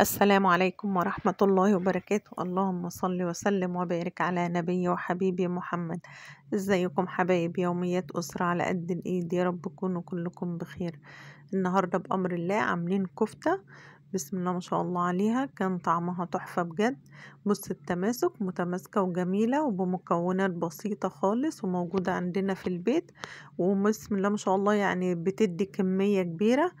السلام عليكم ورحمة الله وبركاته اللهم صل وسلم وبارك على نبي وحبيبي محمد ازيكم حبايب يوميات أسرة على قد الإيد يا رب كونوا كلكم بخير النهاردة بأمر الله عاملين كفتة بسم الله ما شاء الله عليها كان طعمها تحفة بجد بص التماسك متماسكة وجميلة وبمكونات بسيطة خالص وموجودة عندنا في البيت وبسم الله ما شاء الله يعني بتدي كمية كبيرة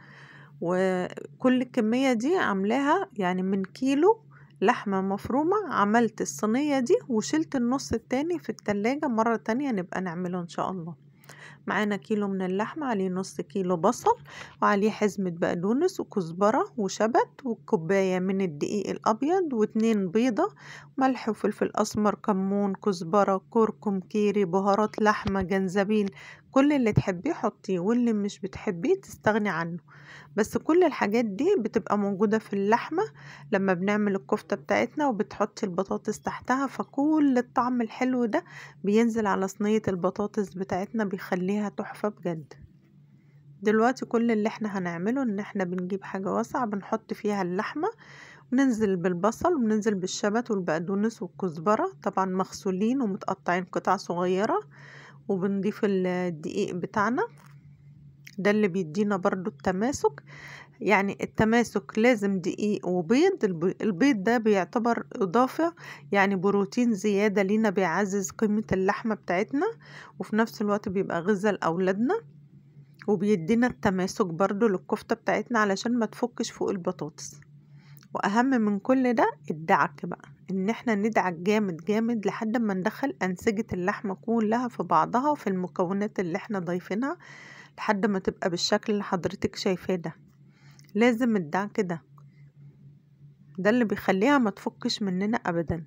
وكل الكمية دي عاملاها يعني من كيلو لحمة مفرومة عملت الصينية دي وشلت النص التاني في التلاجة مرة تانية نبقى نعمله إن شاء الله معانا كيلو من اللحمة عليه نص كيلو بصل وعليه حزمة بقدونس وكزبرة وشبت وكوباية من الدقيق الأبيض واتنين بيضة ملح وفلفل أسمر كمون كزبرة كركم كيري بهارات لحمة جنزبيل كل اللي تحبيه حطيه واللي مش بتحبيه تستغني عنه بس كل الحاجات دي بتبقى موجودة في اللحمة لما بنعمل الكفتة بتاعتنا وبتحطي البطاطس تحتها فكل الطعم الحلو ده بينزل على صينية البطاطس بتاعتنا بيخليها تحفة بجد دلوقتي كل اللي احنا هنعمله ان احنا بنجيب حاجة واسعة بنحط فيها اللحمة وننزل بالبصل وننزل بالشبت والبقدونس والكزبرة طبعا مغسولين ومتقطعين قطع صغيرة وبنضيف الدقيق بتاعنا ده اللي بيدينا برضو التماسك يعني التماسك لازم دقيق وبيض البيض ده بيعتبر إضافة يعني بروتين زيادة لينا بيعزز قيمة اللحمة بتاعتنا وفي نفس الوقت بيبقى غذاء لأولادنا وبيدينا التماسك برضو للكفتة بتاعتنا علشان ما تفكش فوق البطاطس واهم من كل ده الدعك بقى ان احنا ندعك جامد جامد لحد ما ندخل انسجة اللحمة كلها في بعضها وفي المكونات اللي احنا ضايفينها لحد ما تبقى بالشكل اللي حضرتك شايفاه ده لازم الدعك ده ده اللي بيخليها ما تفكش مننا ابدا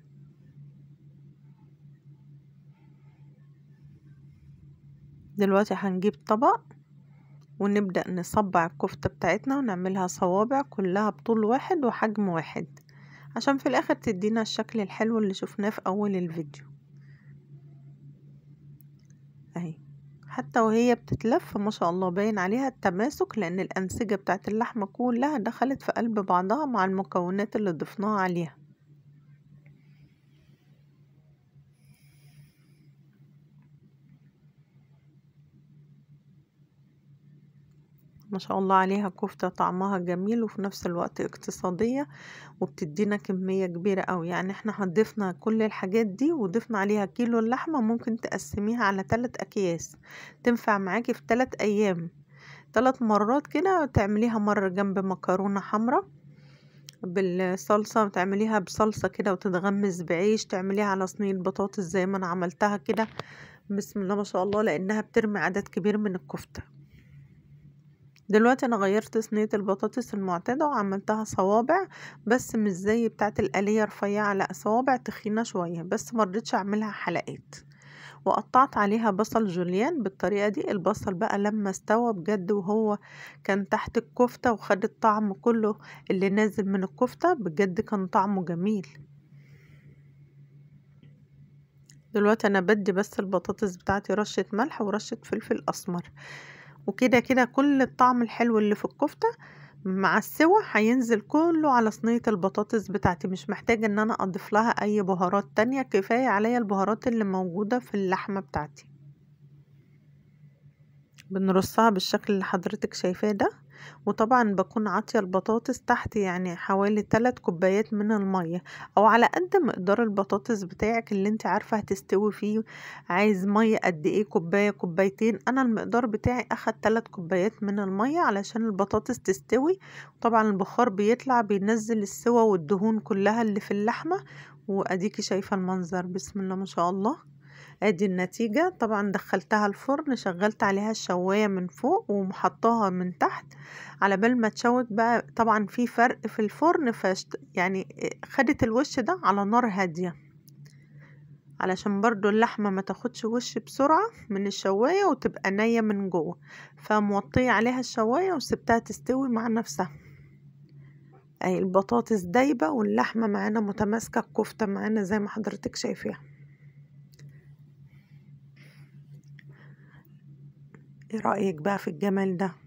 دلوقتي هنجيب طبق ونبدأ نصبع الكفتة بتاعتنا ونعملها صوابع كلها بطول واحد وحجم واحد عشان في الآخر تدينا الشكل الحلو اللي شفناه في أول الفيديو أهي حتى وهي بتتلف ما شاء الله باين عليها التماسك لأن الأنسجة بتاعت اللحمة كلها دخلت في قلب بعضها مع المكونات اللي ضفناها عليها ما شاء الله عليها كفتة طعمها جميل وفي نفس الوقت اقتصادية وبتدينا كمية كبيرة او يعني احنا هنضيفنا كل الحاجات دي وضيفنا عليها كيلو اللحمة ممكن تقسميها على تلات اكياس تنفع معاكي في تلات ايام تلات مرات كده تعمليها مرة جنب مكرونة حمراء بالصلصة تعمليها بصلصة كده وتتغمس بعيش تعمليها على صينية بطاطس زي ما انا عملتها كده بسم الله ما شاء الله لانها بترمي عدد كبير من الكفته دلوقتي انا غيرت صينيه البطاطس المعتاده وعملتها صوابع بس مش زي بتاعت القليه رفيعه لا صوابع تخينه شويه بس مرضتش اعملها حلقات وقطعت عليها بصل جوليان بالطريقة دي البصل بقى لما استوى بجد وهو كان تحت الكفتة وخد الطعم كله اللي نازل من الكفتة بجد كان طعمه جميل دلوقتي انا بدي بس البطاطس بتاعتي رشة ملح ورشة فلفل اسمر وكده كده كل الطعم الحلو اللي في الكفتة مع السوى هينزل كله على صينية البطاطس بتاعتي مش محتاجة ان انا اضيف لها اي بهارات تانية كفاية عليا البهارات اللي موجودة في اللحمة بتاعتي بنرصها بالشكل اللي حضرتك شايفاه ده وطبعا بكون عاطية البطاطس تحت يعني حوالي 3 كوبايات من المية او على قد مقدار البطاطس بتاعك اللي انت عارفة هتستوي فيه عايز مية قد ايه كوباية كوبايتين انا المقدار بتاعي اخد 3 كوبايات من المية علشان البطاطس تستوي طبعا البخار بيطلع بينزل السوى والدهون كلها اللي في اللحمة واديكي شايفة المنظر بسم الله ما شاء الله ادي النتيجة طبعا دخلتها الفرن شغلت عليها الشواية من فوق ومحطاها من تحت على بال ما تشوت بقى طبعا في فرق في الفرن فشت يعني خدت الوش ده على نار هادية علشان برضو اللحمة ما تاخدش وش بسرعة من الشواية وتبقى نية من جوه فموطية عليها الشواية وسبتها تستوي مع نفسها اي البطاطس دايبة واللحمة معانا متماسكة الكفتة معانا زي ما حضرتك شايفيها ايه رأيك بقى في الجمال ده